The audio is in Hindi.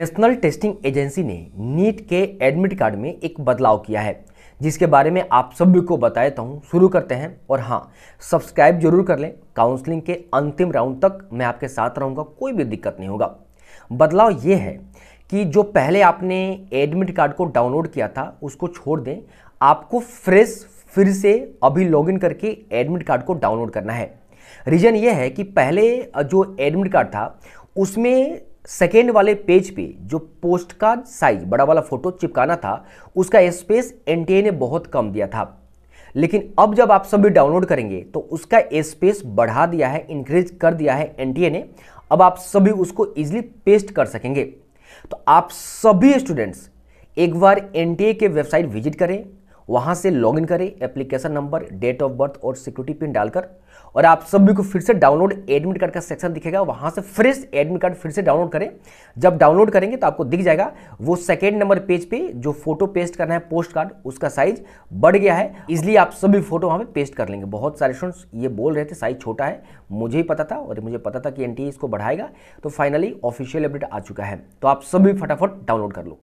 नेशनल टेस्टिंग एजेंसी ने नीट के एडमिट कार्ड में एक बदलाव किया है जिसके बारे में आप सभी को बताता हूँ शुरू करते हैं और हाँ सब्सक्राइब जरूर कर लें काउंसलिंग के अंतिम राउंड तक मैं आपके साथ रहूँगा कोई भी दिक्कत नहीं होगा बदलाव ये है कि जो पहले आपने एडमिट कार्ड को डाउनलोड किया था उसको छोड़ दें आपको फ्रेश फिर से अभी लॉगिन करके एडमिट कार्ड को डाउनलोड करना है रीज़न ये है कि पहले जो एडमिट कार्ड था उसमें सेकेंड वाले पेज पे जो पोस्ट का साइज बड़ा वाला फोटो चिपकाना था उसका स्पेस एन ने बहुत कम दिया था लेकिन अब जब आप सभी डाउनलोड करेंगे तो उसका स्पेस बढ़ा दिया है इंक्रीज कर दिया है एन ने अब आप सभी उसको इजिली पेस्ट कर सकेंगे तो आप सभी स्टूडेंट्स एक बार एन के वेबसाइट विजिट करें वहाँ से लॉगिन करें application number date of birth और सिक्योरिटी पिन डालकर और आप सभी को फिर से डाउनलोड एडमिट कार्ड का सेक्शन दिखेगा वहाँ से फ्रेश एडमिट कार्ड फिर से डाउनलोड करें जब डाउनलोड करेंगे तो आपको दिख जाएगा वो सेकेंड नंबर पेज पे जो फोटो पेस्ट करना है पोस्ट कार्ड उसका साइज बढ़ गया है इसलिए आप सभी फोटो वहाँ पर पेस्ट कर लेंगे बहुत सारे स्टूडेंट्स ये बोल रहे थे साइज छोटा है मुझे ही पता था और मुझे पता था कि एन इसको बढ़ाएगा तो फाइनली ऑफिशियल अपडेट आ चुका है तो आप सभी फटाफट डाउनलोड कर लो